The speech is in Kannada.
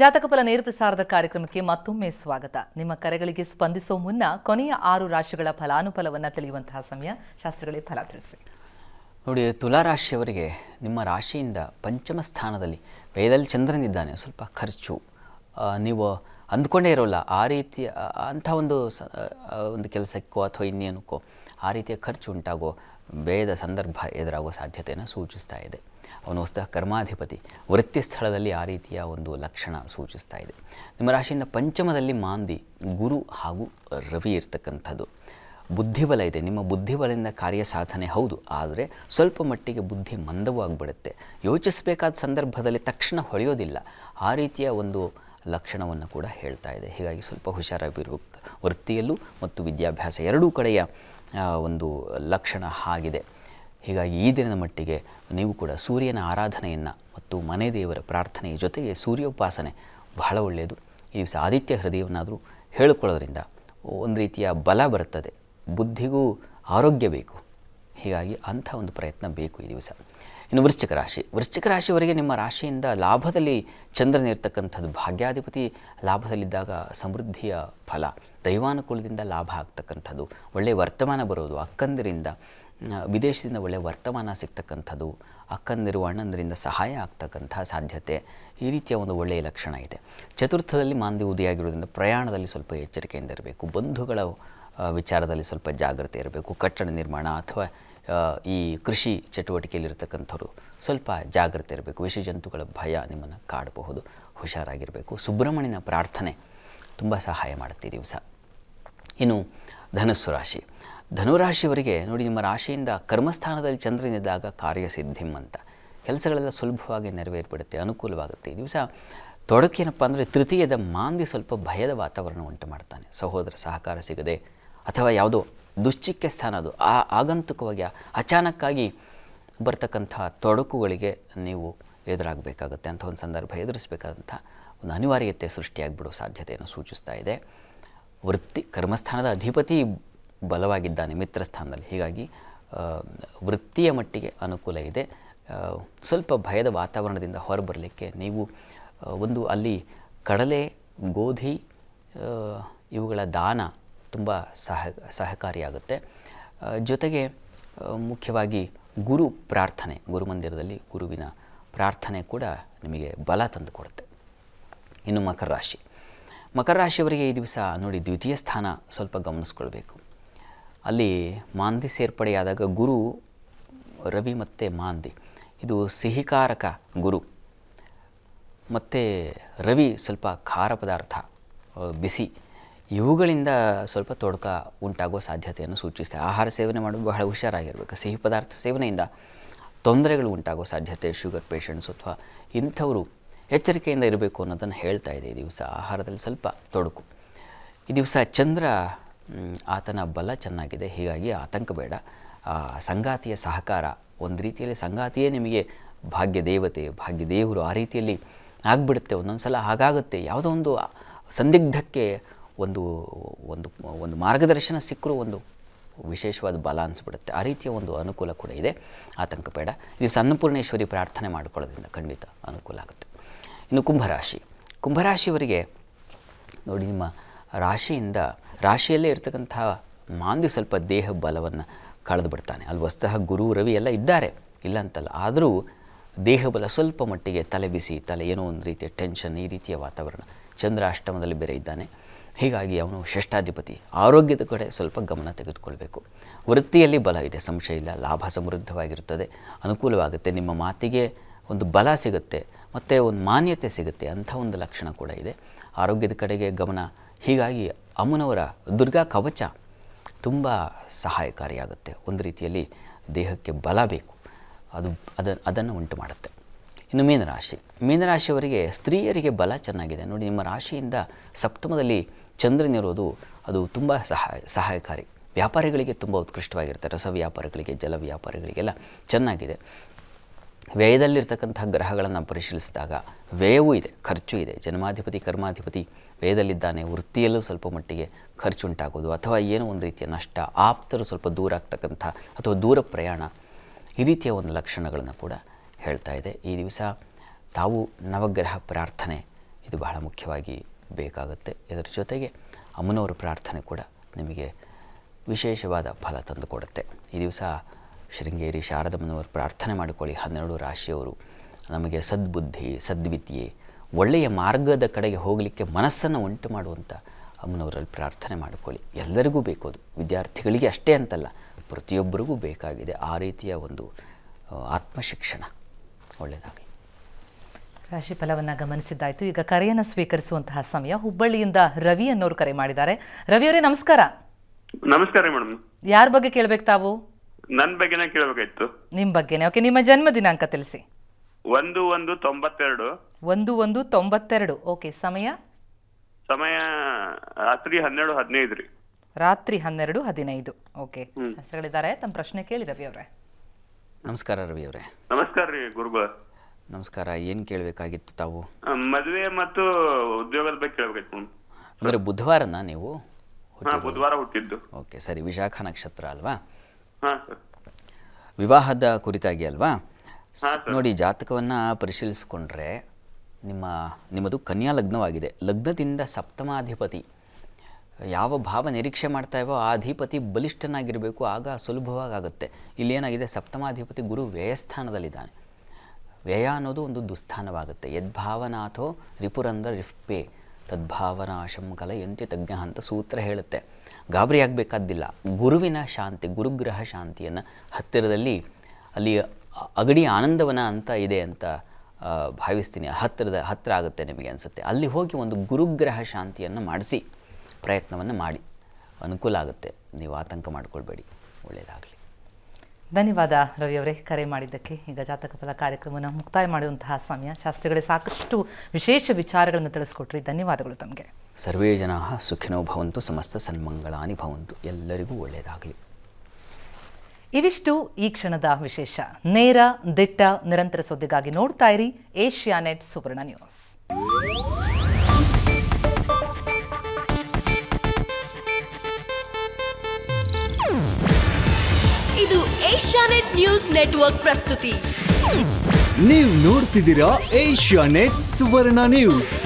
ಜಾತಕ ಫಲ ನೇರ ಪ್ರಸಾರದ ಕಾರ್ಯಕ್ರಮಕ್ಕೆ ಮತ್ತೊಮ್ಮೆ ಸ್ವಾಗತ ನಿಮ್ಮ ಕರೆಗಳಿಗೆ ಸ್ಪಂದಿಸುವ ಮುನ್ನ ಕೊನೆಯ ಆರು ರಾಶಿಗಳ ಫಲಾನುಫಲವನ್ನು ತಿಳಿಯುವಂತಹ ಸಮಯ ಶಾಸ್ತ್ರಗಳೇ ಫಲ ತಿಳಿಸಿ ನೋಡಿ ತುಲಾ ರಾಶಿಯವರಿಗೆ ನಿಮ್ಮ ರಾಶಿಯಿಂದ ಪಂಚಮ ಸ್ಥಾನದಲ್ಲಿ ವೇದಲ್ಲಿ ಚಂದ್ರನಿದ್ದಾನೆ ಸ್ವಲ್ಪ ಖರ್ಚು ನೀವು ಅಂದ್ಕೊಂಡೇ ಇರೋಲ್ಲ ಆ ರೀತಿಯ ಅಂಥ ಒಂದು ಒಂದು ಕೆಲಸಕ್ಕೋ ಅಥವಾ ಇನ್ನೇನಕ್ಕೋ ಆ ರೀತಿಯ ಖರ್ಚು ಉಂಟಾಗೋ ವೇದ ಸಂದರ್ಭ ಎದುರಾಗುವ ಸಾಧ್ಯತೆಯನ್ನು ಸೂಚಿಸ್ತಾ ಇದೆ ವಸ್ತು ಕರ್ಮಾಧಿಪತಿ ವೃತ್ತಿ ಸ್ಥಳದಲ್ಲಿ ಆ ರೀತಿಯ ಒಂದು ಲಕ್ಷಣ ಸೂಚಿಸ್ತಾ ಇದೆ ನಿಮ್ಮ ರಾಶಿಯಿಂದ ಪಂಚಮದಲ್ಲಿ ಮಾಂದಿ ಗುರು ಹಾಗೂ ರವಿ ಇರ್ತಕ್ಕಂಥದ್ದು ಬುದ್ಧಿಬಲ ಇದೆ ನಿಮ್ಮ ಬುದ್ಧಿಬಲದಿಂದ ಕಾರ್ಯ ಸಾಧನೆ ಹೌದು ಆದರೆ ಸ್ವಲ್ಪ ಮಟ್ಟಿಗೆ ಬುದ್ಧಿ ಮಂದವಾಗಿಬಿಡುತ್ತೆ ಯೋಚಿಸಬೇಕಾದ ಸಂದರ್ಭದಲ್ಲಿ ತಕ್ಷಣ ಹೊಳೆಯೋದಿಲ್ಲ ಆ ರೀತಿಯ ಒಂದು ಲಕ್ಷಣವನ್ನು ಕೂಡ ಹೇಳ್ತಾ ಇದೆ ಹೀಗಾಗಿ ಸ್ವಲ್ಪ ಹುಷಾರಾಗಿರುವ ವೃತ್ತಿಯಲ್ಲೂ ಮತ್ತು ವಿದ್ಯಾಭ್ಯಾಸ ಎರಡೂ ಕಡೆಯ ಒಂದು ಲಕ್ಷಣ ಆಗಿದೆ ಹೀಗಾಗಿ ಈ ದಿನದ ಮಟ್ಟಿಗೆ ನೀವು ಕೂಡ ಸೂರ್ಯನ ಆರಾಧನೆಯನ್ನು ಮತ್ತು ಮನೆ ದೇವರ ಪ್ರಾರ್ಥನೆಯ ಜೊತೆಗೆ ಸೂರ್ಯೋಪಾಸನೆ ಬಹಳ ಒಳ್ಳೆಯದು ಈ ದಿವಸ ಆದಿತ್ಯ ಹೃದಯವನ್ನಾದರೂ ಹೇಳಿಕೊಳ್ಳೋದ್ರಿಂದ ಒಂದು ರೀತಿಯ ಬಲ ಬರುತ್ತದೆ ಬುದ್ಧಿಗೂ ಆರೋಗ್ಯ ಬೇಕು ಹೀಗಾಗಿ ಅಂಥ ಒಂದು ಪ್ರಯತ್ನ ಬೇಕು ಈ ದಿವಸ ಇನ್ನು ವೃಶ್ಚಿಕ ರಾಶಿ ವೃಶ್ಚಿಕ ರಾಶಿಯವರೆಗೆ ನಿಮ್ಮ ರಾಶಿಯಿಂದ ಲಾಭದಲ್ಲಿ ಚಂದ್ರನಿರ್ತಕ್ಕಂಥದ್ದು ಭಾಗ್ಯಾಧಿಪತಿ ಲಾಭದಲ್ಲಿದ್ದಾಗ ಸಮೃದ್ಧಿಯ ಫಲ ದೈವಾನುಕೂಲದಿಂದ ಲಾಭ ಆಗ್ತಕ್ಕಂಥದ್ದು ಒಳ್ಳೆಯ ವರ್ತಮಾನ ಬರೋದು ಅಕ್ಕಂದರಿಂದ ವಿದೇಶದಿಂದ ಒಳ್ಳೆಯ ವರ್ತಮಾನ ಸಿಗ್ತಕ್ಕಂಥದ್ದು ಅಕ್ಕಂದಿರುವ ಅಣ್ಣಂದರಿಂದ ಸಹಾಯ ಆಗ್ತಕ್ಕಂಥ ಸಾಧ್ಯತೆ ಈ ರೀತಿಯ ಒಂದು ಒಳ್ಳೆಯ ಲಕ್ಷಣ ಇದೆ ಚತುರ್ಥದಲ್ಲಿ ಮಾಂದಿ ಉದಿಯಾಗಿರೋದ್ರಿಂದ ಪ್ರಯಾಣದಲ್ಲಿ ಸ್ವಲ್ಪ ಎಚ್ಚರಿಕೆಯಿಂದ ಇರಬೇಕು ಬಂಧುಗಳ ವಿಚಾರದಲ್ಲಿ ಸ್ವಲ್ಪ ಜಾಗ್ರತೆ ಇರಬೇಕು ಕಟ್ಟಡ ನಿರ್ಮಾಣ ಅಥವಾ ಈ ಕೃಷಿ ಚಟುವಟಿಕೆಯಲ್ಲಿರ್ತಕ್ಕಂಥವ್ರು ಸ್ವಲ್ಪ ಜಾಗ್ರತೆ ಇರಬೇಕು ವಿಷ ಜಂತುಗಳ ಭಯ ನಿಮ್ಮನ್ನು ಕಾಡಬಹುದು ಹುಷಾರಾಗಿರಬೇಕು ಸುಬ್ರಹ್ಮಣ್ಯನ ಪ್ರಾರ್ಥನೆ ತುಂಬ ಸಹಾಯ ಮಾಡುತ್ತೆ ದಿವಸ ಇನ್ನು ಧನಸ್ಸು ರಾಶಿ ಧನುರಾಶಿಯವರಿಗೆ ನೋಡಿ ನಿಮ್ಮ ರಾಶಿಯಿಂದ ಕರ್ಮಸ್ಥಾನದಲ್ಲಿ ಚಂದ್ರನಿದ್ದಾಗ ಕಾರ್ಯಸಿದ್ಧಿಂ ಅಂತ ಕೆಲಸಗಳೆಲ್ಲ ಸುಲಭವಾಗಿ ನೆರವೇರ್ಪಡುತ್ತೆ ಅನುಕೂಲವಾಗುತ್ತೆ ದಿವಸ ತೊಡಕೇನಪ್ಪ ಅಂದರೆ ತೃತೀಯದ ಮಾಂದಿ ಸ್ವಲ್ಪ ಭಯದ ವಾತಾವರಣ ಉಂಟು ಮಾಡ್ತಾನೆ ಸಹೋದರ ಸಹಕಾರ ಸಿಗದೆ ಅಥವಾ ಯಾವುದೋ ದುಶ್ಚಿಕ್ಯ ಸ್ಥಾನ ಅದು ಆ ಆಗಂತುಕವಾಗಿ ಅಚಾನಕ್ಕಾಗಿ ಬರ್ತಕ್ಕಂಥ ತೊಡಕುಗಳಿಗೆ ನೀವು ಎದುರಾಗಬೇಕಾಗುತ್ತೆ ಅಂಥ ಒಂದು ಸಂದರ್ಭ ಎದುರಿಸಬೇಕಾದಂಥ ಒಂದು ಅನಿವಾರ್ಯತೆ ಸೃಷ್ಟಿಯಾಗಿಬಿಡೋ ಸಾಧ್ಯತೆಯನ್ನು ಸೂಚಿಸ್ತಾ ಇದೆ ವೃತ್ತಿ ಕರ್ಮಸ್ಥಾನದ ಅಧಿಪತಿ ಬಲವಾಗಿದ್ದಾನೆ ಮಿತ್ರ ಸ್ಥಾನದಲ್ಲಿ ಹೀಗಾಗಿ ವೃತ್ತಿಯ ಮಟ್ಟಿಗೆ ಅನುಕೂಲ ಇದೆ ಸ್ವಲ್ಪ ಭಯದ ವಾತಾವರಣದಿಂದ ಹೊರಬರಲಿಕ್ಕೆ ನೀವು ಒಂದು ಅಲ್ಲಿ ಕಡಲೆ ಗೋಧಿ ಇವುಗಳ ದಾನ ತುಂಬ ಸಹ ಸಹಕಾರಿಯಾಗುತ್ತೆ ಜೊತೆಗೆ ಮುಖ್ಯವಾಗಿ ಗುರು ಪ್ರಾರ್ಥನೆ ಗುರು ಮಂದಿರದಲ್ಲಿ ಗುರುವಿನ ಪ್ರಾರ್ಥನೆ ಕೂಡ ನಿಮಗೆ ಬಲ ತಂದು ಕೊಡುತ್ತೆ ಇನ್ನು ಮಕರ ರಾಶಿ ಮಕರ ರಾಶಿಯವರಿಗೆ ಈ ದಿವಸ ನೋಡಿ ದ್ವಿತೀಯ ಸ್ಥಾನ ಸ್ವಲ್ಪ ಗಮನಿಸ್ಕೊಳ್ಬೇಕು ಅಲ್ಲಿ ಮಾಂದಿ ಸೇರ್ಪಡೆಯಾದಾಗ ಗುರು ರವಿ ಮತ್ತು ಮಾಂದಿ ಇದು ಸಿಹಿಕಾರಕ ಗುರು ಮತ್ತು ರವಿ ಸ್ವಲ್ಪ ಖಾರ ಪದಾರ್ಥ ಬಿಸಿ ಇವುಗಳಿಂದ ಸ್ವಲ್ಪ ತೊಡಕ ಉಂಟಾಗೋ ಸಾಧ್ಯತೆಯನ್ನು ಸೂಚಿಸ್ತದೆ ಆಹಾರ ಸೇವನೆ ಮಾಡೋದು ಬಹಳ ಹುಷಾರಾಗಿರಬೇಕು ಸಿಹಿ ಪದಾರ್ಥ ಸೇವನೆಯಿಂದ ತೊಂದರೆಗಳು ಉಂಟಾಗೋ ಸಾಧ್ಯತೆ ಶುಗರ್ ಪೇಷಂಟ್ಸ್ ಅಥವಾ ಇಂಥವರು ಎಚ್ಚರಿಕೆಯಿಂದ ಇರಬೇಕು ಅನ್ನೋದನ್ನು ಹೇಳ್ತಾ ಇದೆ ಈ ದಿವಸ ಆಹಾರದಲ್ಲಿ ಸ್ವಲ್ಪ ತೊಡಕು ಈ ದಿವಸ ಚಂದ್ರ ಆತನ ಬಲ ಚೆನ್ನಾಗಿದೆ ಹೀಗಾಗಿ ಆತಂಕ ಬೇಡ ಸಂಗಾತಿಯ ಸಹಕಾರ ಒಂದು ರೀತಿಯಲ್ಲಿ ಸಂಗಾತಿಯೇ ನಿಮಗೆ ಭಾಗ್ಯ ದೇವತೆ ಭಾಗ್ಯ ದೇವರು ಆ ರೀತಿಯಲ್ಲಿ ಆಗಿಬಿಡುತ್ತೆ ಒಂದೊಂದು ಸಲ ಹಾಗಾಗುತ್ತೆ ಯಾವುದೋ ಒಂದು ಸಂದಿಗ್ಧಕ್ಕೆ ಒಂದು ಒಂದು ಒಂದು ಮಾರ್ಗದರ್ಶನ ಸಿಕ್ಕರೂ ಒಂದು ವಿಶೇಷವಾದ ಬಲ ಅನಿಸ್ಬಿಡುತ್ತೆ ಆ ರೀತಿಯ ಒಂದು ಅನುಕೂಲ ಕೂಡ ಇದೆ ಆತಂಕ ಬೇಡ ಇದು ಸಣ್ಣಪೂರ್ಣೇಶ್ವರಿ ಪ್ರಾರ್ಥನೆ ಮಾಡ್ಕೊಳ್ಳೋದ್ರಿಂದ ಖಂಡಿತ ಅನುಕೂಲ ಆಗುತ್ತೆ ಇನ್ನು ಕುಂಭರಾಶಿ ಕುಂಭರಾಶಿಯವರಿಗೆ ನೋಡಿ ನಿಮ್ಮ ರಾಶಿಯಿಂದ ರಾಶಿಯಲ್ಲೇ ಇರ್ತಕ್ಕಂಥ ಮಾಂದಿ ಸ್ವಲ್ಪ ದೇಹ ಬಲವನ್ನು ಕಳೆದು ಬಿಡ್ತಾನೆ ಅಲ್ಲಿ ವಸ್ತಃ ಗುರು ರವಿ ಎಲ್ಲ ಇದ್ದಾರೆ ಇಲ್ಲ ಅಂತಲ್ಲ ಆದರೂ ದೇಹ ಬಲ ಸ್ವಲ್ಪ ಮಟ್ಟಿಗೆ ತಲೆ ಬಿಸಿ ತಲೆ ಏನೋ ಒಂದು ರೀತಿಯ ಟೆನ್ಷನ್ ಈ ರೀತಿಯ ವಾತಾವರಣ ಚಂದ್ರ ಅಷ್ಟಮದಲ್ಲಿ ಬೇರೆ ಇದ್ದಾನೆ ಹೀಗಾಗಿ ಅವನು ಶ್ರೇಷ್ಠಾಧಿಪತಿ ಆರೋಗ್ಯದ ಕಡೆ ಸ್ವಲ್ಪ ಗಮನ ತೆಗೆದುಕೊಳ್ಬೇಕು ವೃತ್ತಿಯಲ್ಲಿ ಬಲ ಇದೆ ಸಂಶಯ ಇಲ್ಲ ಲಾಭ ಸಮೃದ್ಧವಾಗಿರುತ್ತದೆ ಅನುಕೂಲವಾಗುತ್ತೆ ನಿಮ್ಮ ಮಾತಿಗೆ ಒಂದು ಬಲ ಸಿಗುತ್ತೆ ಮತ್ತು ಒಂದು ಮಾನ್ಯತೆ ಸಿಗುತ್ತೆ ಅಂಥ ಒಂದು ಲಕ್ಷಣ ಕೂಡ ಇದೆ ಆರೋಗ್ಯದ ಕಡೆಗೆ ಗಮನ ಹೀಗಾಗಿ ಅಮ್ಮನವರ ದುರ್ಗಾ ಕವಚ ತುಂಬ ಸಹಾಯಕಾರಿಯಾಗುತ್ತೆ ಒಂದು ರೀತಿಯಲ್ಲಿ ದೇಹಕ್ಕೆ ಬಲ ಬೇಕು ಅದು ಅದ ಅದನ್ನು ಉಂಟು ಮಾಡುತ್ತೆ ಇನ್ನು ಮೀನರಾಶಿ ಮೀನರಾಶಿಯವರಿಗೆ ಸ್ತ್ರೀಯರಿಗೆ ಬಲ ಚೆನ್ನಾಗಿದೆ ನೋಡಿ ನಿಮ್ಮ ರಾಶಿಯಿಂದ ಸಪ್ತಮದಲ್ಲಿ ಚಂದ್ರನಿರೋದು ಅದು ತುಂಬ ಸಹಾಯ ಸಹಾಯಕಾರಿ ವ್ಯಾಪಾರಿಗಳಿಗೆ ತುಂಬ ಉತ್ಕೃಷ್ಟವಾಗಿರುತ್ತೆ ರಸ ವ್ಯಾಪಾರಿಗಳಿಗೆ ಜಲ ವ್ಯಾಪಾರಿಗಳಿಗೆಲ್ಲ ಚೆನ್ನಾಗಿದೆ ವ್ಯಯದಲ್ಲಿರ್ತಕ್ಕಂಥ ಗ್ರಹಗಳನ್ನು ಪರಿಶೀಲಿಸಿದಾಗ ವ್ಯಯವೂ ಇದೆ ಖರ್ಚು ಇದೆ ಜನ್ಮಾಧಿಪತಿ ಕರ್ಮಾಧಿಪತಿ ವೇದಲ್ಲಿದ್ದಾನೆ ವೃತ್ತಿಯಲ್ಲೂ ಸ್ವಲ್ಪ ಮಟ್ಟಿಗೆ ಉಂಟಾಗೋದು ಅಥವಾ ಏನೋ ಒಂದು ರೀತಿಯ ನಷ್ಟ ಆಪ್ತರು ಸ್ವಲ್ಪ ದೂರ ಆಗ್ತಕ್ಕಂಥ ಅಥವಾ ದೂರ ಪ್ರಯಾಣ ಈ ರೀತಿಯ ಒಂದು ಲಕ್ಷಣಗಳನ್ನು ಕೂಡ ಹೇಳ್ತಾ ಇದೆ ಈ ದಿವಸ ತಾವು ನವಗ್ರಹ ಪ್ರಾರ್ಥನೆ ಇದು ಬಹಳ ಮುಖ್ಯವಾಗಿ ಬೇಕಾಗುತ್ತೆ ಇದರ ಜೊತೆಗೆ ಅಮ್ಮನವರ ಪ್ರಾರ್ಥನೆ ಕೂಡ ನಿಮಗೆ ವಿಶೇಷವಾದ ಫಲ ತಂದುಕೊಡುತ್ತೆ ಈ ದಿವಸ ಶೃಂಗೇರಿ ಶಾರದಮ್ಮನವರು ಪ್ರಾರ್ಥನೆ ಮಾಡಿಕೊಳ್ಳಿ ಹನ್ನೆರಡು ರಾಶಿಯವರು ನಮಗೆ ಸದ್ಬುದ್ಧಿ ಸದ್ವಿದ್ಯೆ ಒಳ್ಳೆಯ ಮಾರ್ಗದ ಕಡೆಗೆ ಹೋಗಲಿಕ್ಕೆ ಮನಸ್ಸನ್ನು ಉಂಟು ಮಾಡುವಂಥ ಅಮ್ಮನವರಲ್ಲಿ ಪ್ರಾರ್ಥನೆ ಮಾಡಿಕೊಳ್ಳಿ ಎಲ್ಲರಿಗೂ ಬೇಕು ಅದು ವಿದ್ಯಾರ್ಥಿಗಳಿಗೆ ಅಷ್ಟೇ ಅಂತಲ್ಲ ಪ್ರತಿಯೊಬ್ಬರಿಗೂ ಬೇಕಾಗಿದೆ ಆ ರೀತಿಯ ಒಂದು ಆತ್ಮಶಿಕ್ಷಣ ಒಳ್ಳೆಯದಾಗಲಿ ರಾಶಿ ಫಲವನ್ನು ಗಮನಿಸಿದ್ದಾಯಿತು ಈಗ ಕರೆಯನ್ನು ಸ್ವೀಕರಿಸುವಂತಹ ಸಮಯ ಹುಬ್ಬಳ್ಳಿಯಿಂದ ರವಿ ಅನ್ನೋರು ಕರೆ ಮಾಡಿದ್ದಾರೆ ರವಿ ಅವರೇ ನಮಸ್ಕಾರ ನಮಸ್ಕಾರ ಮೇಡಮ್ ಯಾರ ಬಗ್ಗೆ ಕೇಳಬೇಕು ತಾವು ನನ್ನ ಬಗ್ಗೆನೇ ಕೇಳಬೇಕಾಯ್ತು ನಿಮ್ಮ ಬಗ್ಗೆನೇ ಓಕೆ ನಿಮ್ಮ ಜನ್ಮ ದಿನಾಂಕ ತಿಳಿಸಿ ಒಂದು ಒಂದು ತೊಂಬತ್ತೆರಡು ಒಂದು ಒಂದು ತೊಂಬತ್ತೆರಡು ಓಕೆ ಸಮಯ ಸಮಯ ರಾತ್ರಿ ಹನ್ನೆರಡು ಹದಿನೈದು ರೀ ರಾತ್ರಿ ಹನ್ನೆರಡು ಹದಿನೈದು ಓಕೆ ಹೆಸರುಗಳಿದ್ದಾರೆ ತಮ್ಮ ಪ್ರಶ್ನೆ ಕೇಳಿ ರವಿ ಅವರೇ ನಮಸ್ಕಾರ ರವಿ ಅವರೇ ನಮಸ್ಕಾರ ರೀ ಗುರುಬ ನಮಸ್ಕಾರ ಏನ್ ಕೇಳಬೇಕಾಗಿತ್ತು ತಾವು ಮದುವೆ ಮತ್ತು ಉದ್ಯೋಗದ ಬಗ್ಗೆ ಕೇಳಬೇಕಿತ್ತು ಅಂದ್ರೆ ಬುಧವಾರನ ನೀವು ಬುಧವಾರ ಹುಟ್ಟಿದ್ದು ಓಕೆ ಸರಿ ವಿಶಾಖ ನಕ್ಷತ್ರ ಅಲ್ವಾ ವಿವಾಹದ ಕುರಿತಾಗಿ ಅಲ್ವಾ ನೋಡಿ ಜಾತಕವನ್ನು ಪರಿಶೀಲಿಸಿಕೊಂಡ್ರೆ ನಿಮ್ಮ ನಿಮ್ಮದು ಕನ್ಯಾ ಲಗ್ನವಾಗಿದೆ ಲಗ್ನದಿಂದ ಸಪ್ತಮಾಧಿಪತಿ ಯಾವ ಭಾವ ನಿರೀಕ್ಷೆ ಮಾಡ್ತಾ ಇವೋ ಆ ಅಧಿಪತಿ ಬಲಿಷ್ಠನಾಗಿರಬೇಕು ಆಗ ಇಲ್ಲಿ ಏನಾಗಿದೆ ಸಪ್ತಮಾಧಿಪತಿ ಗುರು ವ್ಯಯಸ್ಥಾನದಲ್ಲಿದ್ದಾನೆ ವ್ಯಯ ಅನ್ನೋದು ಒಂದು ದುಸ್ಥಾನವಾಗುತ್ತೆ ಯದ್ಭಾವನಾಥೋ ರಿಪುರಂದ್ರ ರಿಫ್ಪೆ ತದ್ಭಾವನಾಶಂ ಕಲೆಯಂತೆ ತಜ್ಞ ಅಂತ ಸೂತ್ರ ಹೇಳುತ್ತೆ ಗಾಬರಿ ಗುರುವಿನ ಶಾಂತಿ ಗುರುಗ್ರಹ ಶಾಂತಿಯನ್ನು ಹತ್ತಿರದಲ್ಲಿ ಅಲ್ಲಿಯ ಅಗಡಿ ಆನಂದವನ ಅಂತ ಇದೆ ಅಂತ ಭಾವಿಸ್ತೀನಿ ಹತ್ತಿರದ ಹತ್ತಿರ ಆಗುತ್ತೆ ನಿಮಗೆ ಅನಿಸುತ್ತೆ ಅಲ್ಲಿ ಹೋಗಿ ಒಂದು ಗುರುಗ್ರಹ ಶಾಂತಿಯನ್ನು ಮಾಡಿಸಿ ಪ್ರಯತ್ನವನ್ನು ಮಾಡಿ ಅನುಕೂಲ ಆಗುತ್ತೆ ನೀವು ಆತಂಕ ಮಾಡಿಕೊಳ್ಬೇಡಿ ಒಳ್ಳೆಯದಾಗಲಿ ಧನ್ಯವಾದ ರವಿಯವರೇ ಕರೆ ಮಾಡಿದ್ದಕ್ಕೆ ಈಗ ಜಾತಕ ಫಲ ಕಾರ್ಯಕ್ರಮವನ್ನು ಮುಕ್ತಾಯ ಮಾಡುವಂತಹ ಸಮಯ ಶಾಸ್ತ್ರಿಗಳೇ ಸಾಕಷ್ಟು ವಿಶೇಷ ವಿಚಾರಗಳನ್ನು ತಿಳಿಸ್ಕೊಟ್ರಿ ಧನ್ಯವಾದಗಳು ತಮಗೆ ಸರ್ವೇ ಜನಾ ಸುಖಿನೋ ಭವಂತು ಸಮಸ್ತ ಸನ್ಮಂಗಳಾನಿ ಭವಂತು ಎಲ್ಲರಿಗೂ ಒಳ್ಳೆಯದಾಗಲಿ ಇವಿಷ್ಟು ಈ ಕ್ಷಣದ ವಿಶೇಷ ನೇರ ದಿಟ್ಟ ನಿರಂತರ ಸುದ್ದಿಗಾಗಿ ನೋಡ್ತಾ ಇರಿ ಏಷ್ಯಾ ನೆಟ್ ಸುವರ್ಣ ನ್ಯೂಸ್ ಇದು ಏಷ್ಯಾನೆಟ್ ನ್ಯೂಸ್ ನೆಟ್ವರ್ಕ್ ಪ್ರಸ್ತುತಿ ನೀವು ನೋಡ್ತಿದ್ದೀರಾ ಏಷ್ಯಾ ನೆಟ್ ಸುವರ್ಣ ನ್ಯೂಸ್